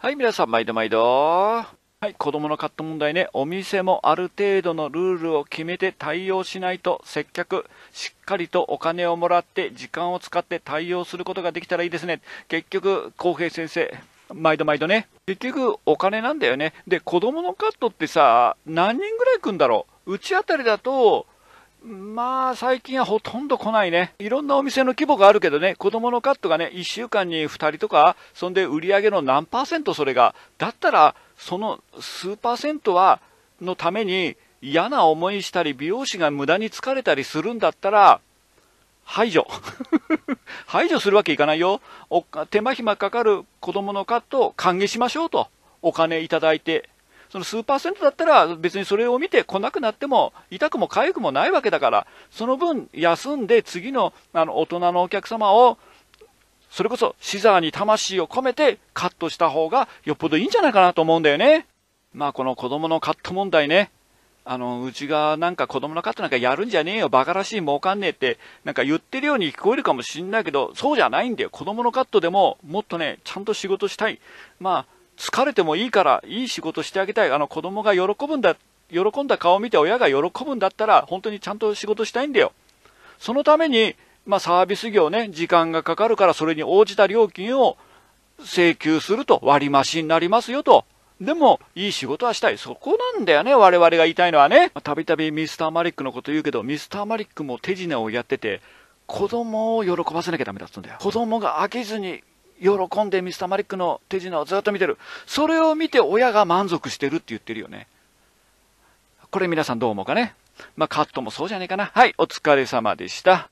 はい、皆さん、毎度毎度。はい、子供のカット問題ね、お店もある程度のルールを決めて対応しないと、接客、しっかりとお金をもらって、時間を使って対応することができたらいいですね。結局、浩平先生、毎度毎度ね、結局、お金なんだよね。で、子供のカットってさ、何人ぐらい来んだろううちあたりだと、まあ最近はほとんど来ないね。いろんなお店の規模があるけどね、子供のカットがね、1週間に2人とか、そんで売り上げの何パーセントそれが、だったら、その数パーセントは、のために嫌な思いしたり、美容師が無駄に疲れたりするんだったら、排除。排除するわけいかないよ。手間暇かかる子供のカットを歓迎しましょうと。お金いただいてその数パーセントだったら、別にそれを見て来なくなっても、痛くも痒くもないわけだから、その分、休んで次のあの大人のお客様を、それこそシザーに魂を込めてカットした方がよっぽどいいんじゃないかなと思うんだよね。まあこの子供のカット問題ね。あの、うちがなんか子供のカットなんかやるんじゃねえよ、バカらしい儲かんねえって、なんか言ってるように聞こえるかもしんないけど、そうじゃないんだよ。子供のカットでももっとね、ちゃんと仕事したい。まあ、疲れてもいいから、いい仕事してあげたい。あの、子供が喜ぶんだ、喜んだ顔を見て親が喜ぶんだったら、本当にちゃんと仕事したいんだよ。そのために、まあ、サービス業ね、時間がかかるから、それに応じた料金を請求すると、割増になりますよと。でも、いい仕事はしたい。そこなんだよね、我々が言いたいのはね。たびたびミスターマリックのこと言うけど、ミスターマリックも手品をやってて、子供を喜ばせなきゃダメだったんだよ。子供が飽きずに喜んでミスターマリックの手品をずっと見てる。それを見て親が満足してるって言ってるよね。これ皆さんどう思うかね。まあ、カットもそうじゃねえかな。はい、お疲れ様でした。